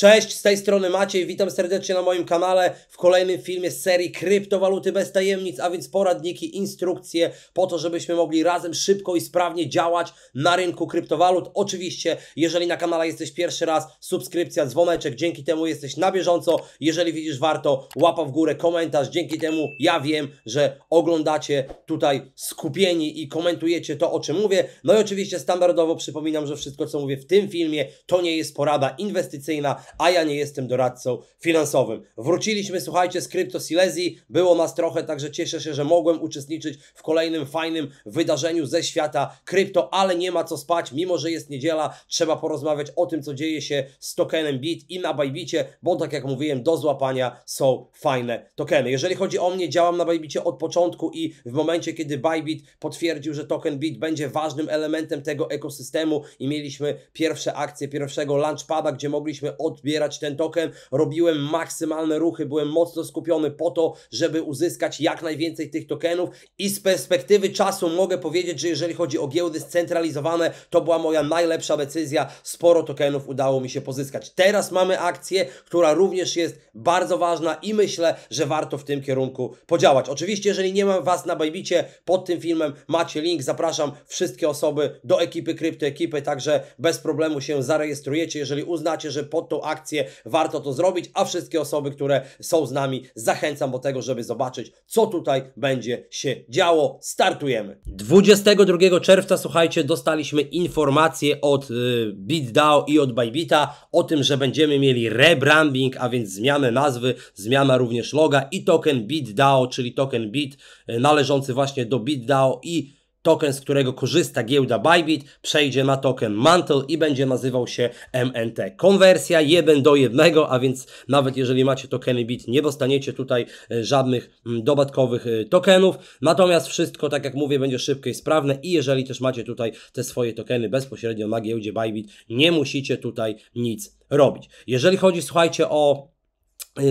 Cześć, z tej strony Maciej, witam serdecznie na moim kanale w kolejnym filmie z serii Kryptowaluty bez tajemnic, a więc poradniki, instrukcje po to, żebyśmy mogli razem szybko i sprawnie działać na rynku kryptowalut. Oczywiście, jeżeli na kanale jesteś pierwszy raz, subskrypcja, dzwoneczek, dzięki temu jesteś na bieżąco. Jeżeli widzisz warto, łapa w górę, komentarz, dzięki temu ja wiem, że oglądacie tutaj skupieni i komentujecie to, o czym mówię. No i oczywiście standardowo przypominam, że wszystko, co mówię w tym filmie, to nie jest porada inwestycyjna, a ja nie jestem doradcą finansowym. Wróciliśmy, słuchajcie, z Crypto Silesii, było nas trochę, także cieszę się, że mogłem uczestniczyć w kolejnym fajnym wydarzeniu ze świata krypto, ale nie ma co spać, mimo że jest niedziela, trzeba porozmawiać o tym, co dzieje się z tokenem BIT i na Bajbicie, bo tak jak mówiłem, do złapania są fajne tokeny. Jeżeli chodzi o mnie, działam na Bajbicie od początku i w momencie, kiedy Bybit potwierdził, że token BIT będzie ważnym elementem tego ekosystemu i mieliśmy pierwsze akcje pierwszego launchpada, gdzie mogliśmy od odbierać ten token. Robiłem maksymalne ruchy, byłem mocno skupiony po to, żeby uzyskać jak najwięcej tych tokenów i z perspektywy czasu mogę powiedzieć, że jeżeli chodzi o giełdy scentralizowane, to była moja najlepsza decyzja. Sporo tokenów udało mi się pozyskać. Teraz mamy akcję, która również jest bardzo ważna i myślę, że warto w tym kierunku podziałać. Oczywiście, jeżeli nie mam Was na Bajbicie, pod tym filmem macie link. Zapraszam wszystkie osoby do ekipy Krypto Ekipy, także bez problemu się zarejestrujecie. Jeżeli uznacie, że pod tą akcję, warto to zrobić, a wszystkie osoby, które są z nami, zachęcam do tego, żeby zobaczyć, co tutaj będzie się działo. Startujemy. 22 czerwca, słuchajcie, dostaliśmy informację od y, BitDAO i od Bybita o tym, że będziemy mieli rebranding, a więc zmianę nazwy, zmiana również loga i token BitDAO, czyli token Bit y, należący właśnie do BitDAO i token, z którego korzysta giełda Bybit, przejdzie na token Mantle i będzie nazywał się MNT. Konwersja 1 do 1, a więc nawet jeżeli macie tokeny BIT, nie dostaniecie tutaj e, żadnych dodatkowych e, tokenów. Natomiast wszystko, tak jak mówię, będzie szybkie i sprawne i jeżeli też macie tutaj te swoje tokeny bezpośrednio na giełdzie Bybit, nie musicie tutaj nic robić. Jeżeli chodzi, słuchajcie, o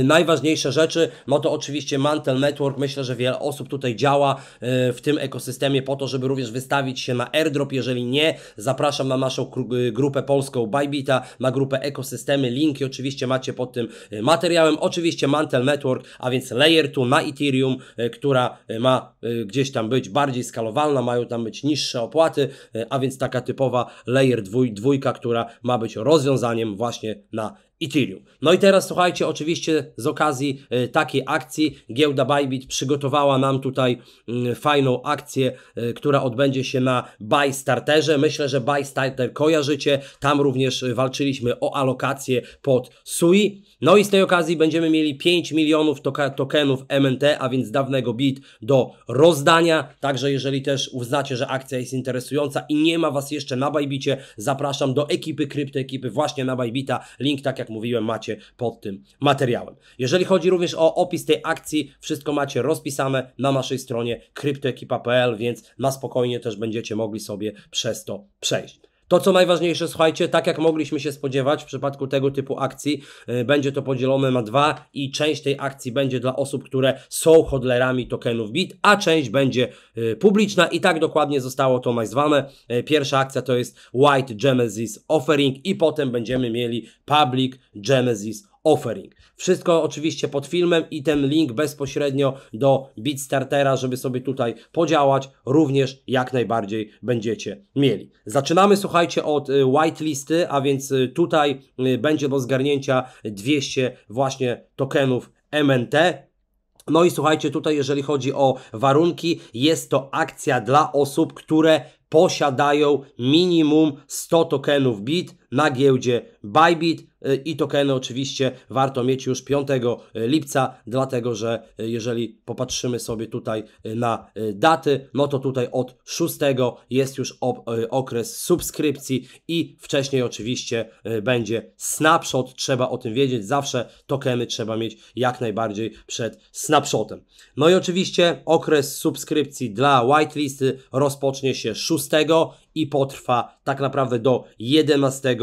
Najważniejsze rzeczy, no to oczywiście Mantel Network, myślę, że wiele osób tutaj działa e, w tym ekosystemie po to, żeby również wystawić się na airdrop, jeżeli nie, zapraszam na naszą e, grupę polską Bybita, na grupę ekosystemy, linki oczywiście macie pod tym e, materiałem, oczywiście Mantel Network, a więc Layer 2 na Ethereum, która ma gdzieś tam być bardziej skalowalna, mają tam być niższe opłaty, a więc taka typowa Layer 2, dwójka, która ma być rozwiązaniem właśnie na Ethereum. No i teraz słuchajcie, oczywiście z okazji e, takiej akcji giełda Bybit przygotowała nam tutaj mm, fajną akcję, e, która odbędzie się na Starterze. Myślę, że Starter kojarzycie. Tam również e, walczyliśmy o alokację pod SUI. No i z tej okazji będziemy mieli 5 milionów tokenów MNT, a więc dawnego BIT do rozdania. Także jeżeli też uznacie, że akcja jest interesująca i nie ma Was jeszcze na Bybicie, zapraszam do ekipy krypto, ekipy właśnie na Bybita. Link tak jak jak mówiłem, macie pod tym materiałem. Jeżeli chodzi również o opis tej akcji, wszystko macie rozpisane na naszej stronie kryptoekipa.pl, więc na spokojnie też będziecie mogli sobie przez to przejść. To, co najważniejsze, słuchajcie, tak jak mogliśmy się spodziewać w przypadku tego typu akcji, y, będzie to podzielone na dwa i część tej akcji będzie dla osób, które są hodlerami tokenów BIT, a część będzie y, publiczna i tak dokładnie zostało to nazwane. Y, pierwsza akcja to jest White Genesis Offering i potem będziemy mieli Public Genesis offering. Wszystko oczywiście pod filmem i ten link bezpośrednio do Bitstartera, żeby sobie tutaj podziałać, również jak najbardziej będziecie mieli. Zaczynamy, słuchajcie, od y, whitelisty, a więc y, tutaj y, będzie do zgarnięcia 200 właśnie tokenów MNT. No i słuchajcie, tutaj jeżeli chodzi o warunki, jest to akcja dla osób, które posiadają minimum 100 tokenów BIT na giełdzie Bybit y, i tokeny oczywiście warto mieć już 5 y, lipca, dlatego że y, jeżeli popatrzymy sobie tutaj na daty, no to tutaj od 6 jest już okres subskrypcji i wcześniej oczywiście będzie snapshot, trzeba o tym wiedzieć, zawsze tokeny trzeba mieć jak najbardziej przed snapshotem. No i oczywiście okres subskrypcji dla whitelisty rozpocznie się 6 i potrwa tak naprawdę do 11 e,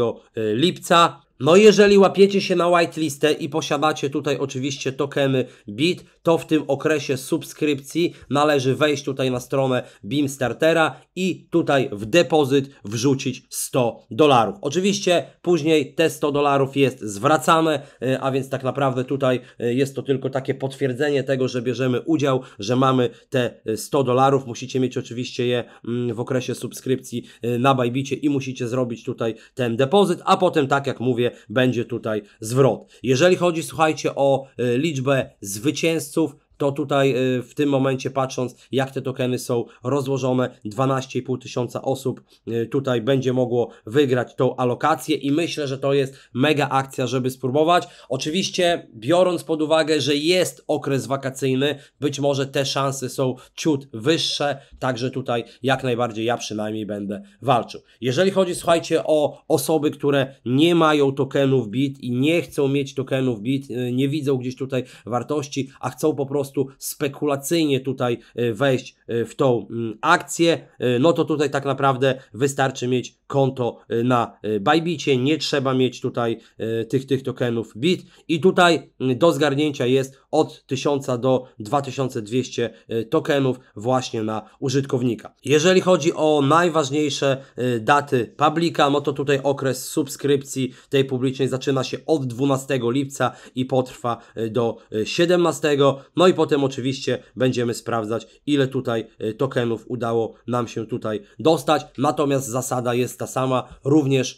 lipca. No jeżeli łapiecie się na whitelistę i posiadacie tutaj oczywiście tokeny BIT, to w tym okresie subskrypcji należy wejść tutaj na stronę Startera i tutaj w depozyt wrzucić 100 dolarów. Oczywiście później te 100 dolarów jest zwracane, e, a więc tak naprawdę tutaj e, jest to tylko takie potwierdzenie tego, że bierzemy udział, że mamy te 100 e, dolarów. Musicie mieć oczywiście je mm, w okresie subskrypcji na Bajbicie i musicie zrobić tutaj ten depozyt, a potem tak jak mówię, będzie tutaj zwrot. Jeżeli chodzi, słuchajcie, o y, liczbę zwycięzców, to tutaj y, w tym momencie patrząc jak te tokeny są rozłożone 12,5 tysiąca osób y, tutaj będzie mogło wygrać tą alokację i myślę, że to jest mega akcja, żeby spróbować. Oczywiście biorąc pod uwagę, że jest okres wakacyjny, być może te szanse są ciut wyższe, także tutaj jak najbardziej ja przynajmniej będę walczył. Jeżeli chodzi słuchajcie o osoby, które nie mają tokenów BIT i nie chcą mieć tokenów BIT, y, nie widzą gdzieś tutaj wartości, a chcą po prostu prostu spekulacyjnie tutaj e, wejść e, w tą mm, akcję, e, no to tutaj tak naprawdę wystarczy mieć konto na Bajbicie, nie trzeba mieć tutaj tych, tych tokenów BIT i tutaj mm, do zgarnięcia jest od 1000 do 2200 tokenów właśnie na użytkownika. Jeżeli chodzi o najważniejsze daty publika, no to tutaj okres subskrypcji tej publicznej zaczyna się od 12 lipca i potrwa do 17, no i potem oczywiście będziemy sprawdzać, ile tutaj y, tokenów udało nam się tutaj dostać. Natomiast zasada jest ta sama, również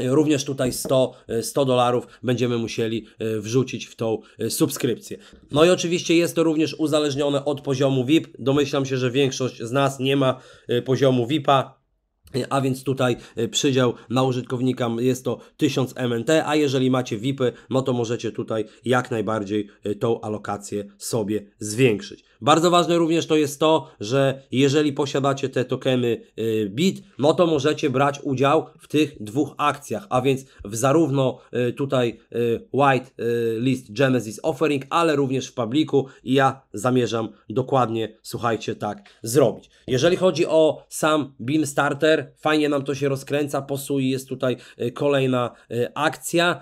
y, Również tutaj 100, 100 y, dolarów będziemy musieli wrzucić w tą subskrypcję. No i oczywiście jest to również uzależnione od poziomu VIP. Domyślam się, że większość z nas nie ma poziomu VIPa. A więc tutaj y, przydział na użytkownika jest to 1000 MNT, a jeżeli macie VIPy, no to możecie tutaj jak najbardziej y, tą alokację sobie zwiększyć. Bardzo ważne również to jest to, że jeżeli posiadacie te tokeny y, BIT, no to możecie brać udział w tych dwóch akcjach, a więc w zarówno y, tutaj y, White List Genesis Offering, ale również w publiku i ja zamierzam dokładnie, słuchajcie, tak zrobić. Jeżeli chodzi o sam BIM Starter, fajnie nam to się rozkręca, posui jest tutaj kolejna akcja.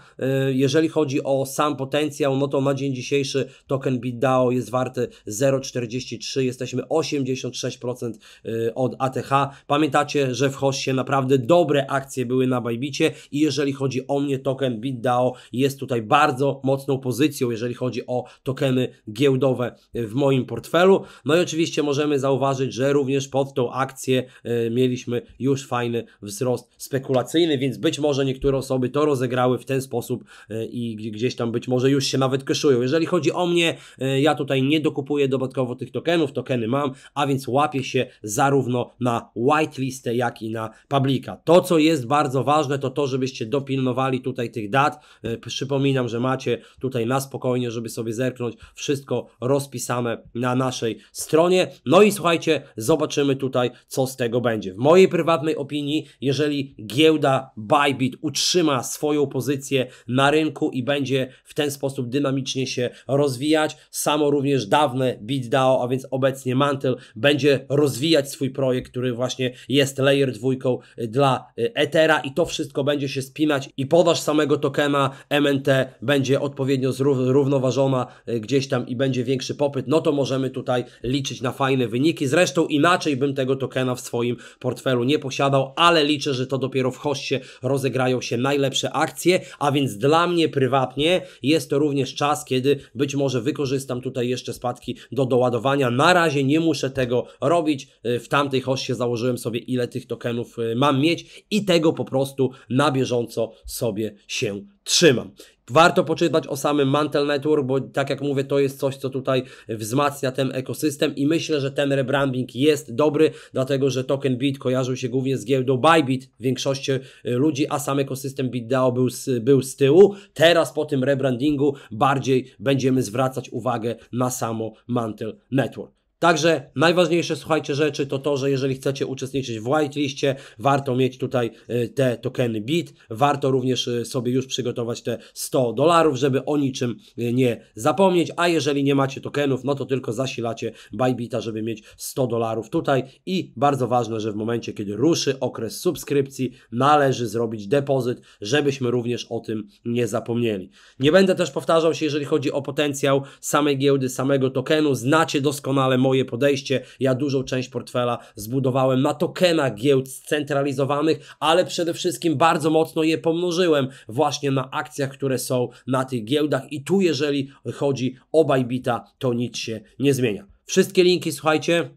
Jeżeli chodzi o sam potencjał, no to na dzień dzisiejszy token DAO jest warty 0,4 43, jesteśmy 86% y, od ATH. Pamiętacie, że w Hoście naprawdę dobre akcje były na Bajbicie i jeżeli chodzi o mnie, token BitDAO jest tutaj bardzo mocną pozycją, jeżeli chodzi o tokeny giełdowe w moim portfelu. No i oczywiście możemy zauważyć, że również pod tą akcję y, mieliśmy już fajny wzrost spekulacyjny, więc być może niektóre osoby to rozegrały w ten sposób y, i gdzieś tam być może już się nawet keszują. Jeżeli chodzi o mnie, ja tutaj nie dokupuję do dodatkowo tych tokenów, tokeny mam, a więc łapię się zarówno na whitelistę, jak i na publika. To, co jest bardzo ważne, to to, żebyście dopilnowali tutaj tych dat. E, przypominam, że macie tutaj na spokojnie, żeby sobie zerknąć, wszystko rozpisane na naszej stronie. No i słuchajcie, zobaczymy tutaj, co z tego będzie. W mojej prywatnej opinii, jeżeli giełda Bybit utrzyma swoją pozycję na rynku i będzie w ten sposób dynamicznie się rozwijać, samo również dawne bit Split DAO, a więc obecnie Mantle, będzie rozwijać swój projekt, który właśnie jest layer dwójką y, dla y, Ethera i to wszystko będzie się spinać i podaż samego tokena MNT będzie odpowiednio zrównoważona y, gdzieś tam i będzie większy popyt, no to możemy tutaj liczyć na fajne wyniki. Zresztą inaczej bym tego tokena w swoim portfelu nie posiadał, ale liczę, że to dopiero w hoście rozegrają się najlepsze akcje, a więc dla mnie prywatnie jest to również czas, kiedy być może wykorzystam tutaj jeszcze spadki do do ładowania. Na razie nie muszę tego robić. Y, w tamtej hoście założyłem sobie, ile tych tokenów y, mam mieć i tego po prostu na bieżąco sobie się trzymam. Warto poczytać o samym Mantel Network, bo tak jak mówię, to jest coś, co tutaj wzmacnia ten ekosystem i myślę, że ten rebranding jest dobry, dlatego że token Bit kojarzył się głównie z giełdą Bybit w większości y, ludzi, a sam ekosystem BitDAO był z, był z tyłu. Teraz po tym rebrandingu bardziej będziemy zwracać uwagę na samo Mantel Network. Także najważniejsze, słuchajcie, rzeczy to to, że jeżeli chcecie uczestniczyć w whiteliście, warto mieć tutaj y, te tokeny BIT, warto również y, sobie już przygotować te 100 dolarów, żeby o niczym y, nie zapomnieć, a jeżeli nie macie tokenów, no to tylko zasilacie Bybita, żeby mieć 100 dolarów tutaj i bardzo ważne, że w momencie, kiedy ruszy okres subskrypcji, należy zrobić depozyt, żebyśmy również o tym nie zapomnieli. Nie będę też powtarzał się, jeżeli chodzi o potencjał samej giełdy, samego tokenu, znacie doskonale moje moje podejście. Ja dużą część portfela zbudowałem na tokenach giełd scentralizowanych, ale przede wszystkim bardzo mocno je pomnożyłem właśnie na akcjach, które są na tych giełdach i tu jeżeli chodzi o Bybita, to nic się nie zmienia. Wszystkie linki słuchajcie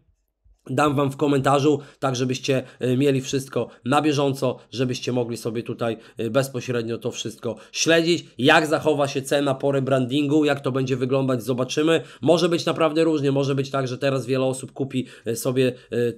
dam Wam w komentarzu, tak żebyście e, mieli wszystko na bieżąco, żebyście mogli sobie tutaj e, bezpośrednio to wszystko śledzić. Jak zachowa się cena po rebrandingu, jak to będzie wyglądać, zobaczymy. Może być naprawdę różnie, może być tak, że teraz wiele osób kupi e, sobie,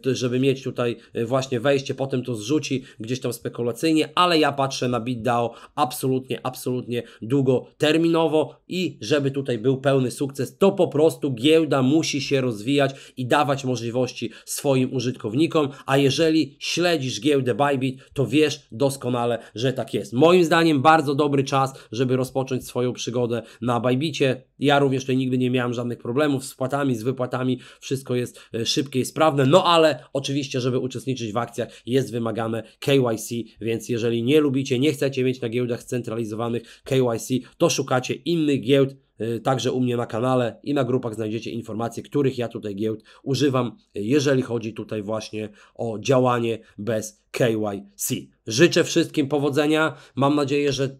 żeby mieć tutaj właśnie wejście, potem to zrzuci gdzieś tam spekulacyjnie, ale ja patrzę na BitDAO absolutnie, absolutnie długoterminowo i żeby tutaj był pełny sukces, to po prostu giełda musi się rozwijać i dawać możliwości swoim użytkownikom, a jeżeli śledzisz giełdę Bybit, to wiesz doskonale, że tak jest. Moim zdaniem bardzo dobry czas, żeby rozpocząć swoją przygodę na Bybicie. Ja również tutaj nigdy nie miałem żadnych problemów z płatami, z wypłatami, wszystko jest e, szybkie i sprawne, no ale oczywiście, żeby uczestniczyć w akcjach jest wymagane KYC, więc jeżeli nie lubicie, nie chcecie mieć na giełdach centralizowanych KYC, to szukacie innych giełd, Y, także u mnie na kanale i na grupach znajdziecie informacje, których ja tutaj giełd używam, jeżeli chodzi tutaj właśnie o działanie bez KYC. Życzę wszystkim powodzenia. Mam nadzieję, że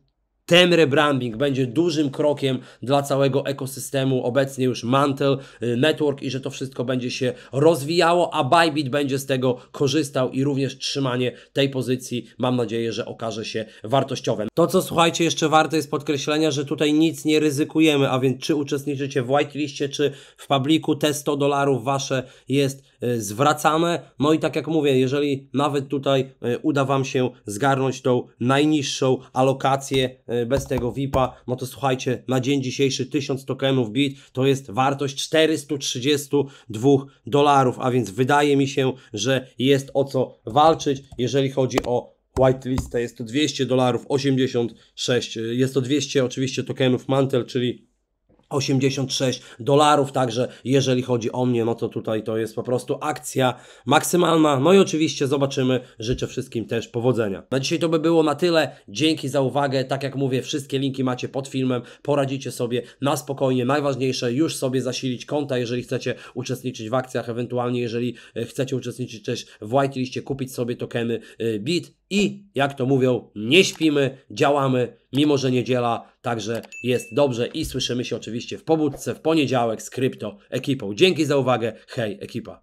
ten rebranding będzie dużym krokiem dla całego ekosystemu, obecnie już Mantel y, Network i że to wszystko będzie się rozwijało, a Bybit będzie z tego korzystał i również trzymanie tej pozycji mam nadzieję, że okaże się wartościowe. To co słuchajcie jeszcze warte jest podkreślenia, że tutaj nic nie ryzykujemy, a więc czy uczestniczycie w whiteliście, czy w publiku te 100 dolarów wasze jest Y, zwracamy. No i tak jak mówię, jeżeli nawet tutaj y, uda Wam się zgarnąć tą najniższą alokację y, bez tego VIP-a, no to słuchajcie, na dzień dzisiejszy 1000 tokenów BIT to jest wartość 432 dolarów, a więc wydaje mi się, że jest o co walczyć, jeżeli chodzi o whitelistę, jest to 200 dolarów, 86, jest to 200 oczywiście tokenów Mantel, czyli 86 dolarów, także jeżeli chodzi o mnie, no to tutaj to jest po prostu akcja maksymalna. No i oczywiście zobaczymy. Życzę wszystkim też powodzenia. Na dzisiaj to by było na tyle. Dzięki za uwagę. Tak jak mówię, wszystkie linki macie pod filmem. Poradzicie sobie na spokojnie. Najważniejsze już sobie zasilić konta, jeżeli chcecie uczestniczyć w akcjach, ewentualnie jeżeli e, chcecie uczestniczyć też w whiteliście, kupić sobie tokeny e, BIT i jak to mówią, nie śpimy, działamy, mimo że niedziela, także jest dobrze i słyszymy się oczywiście w pobudce w poniedziałek z krypto ekipą. Dzięki za uwagę, hej ekipa!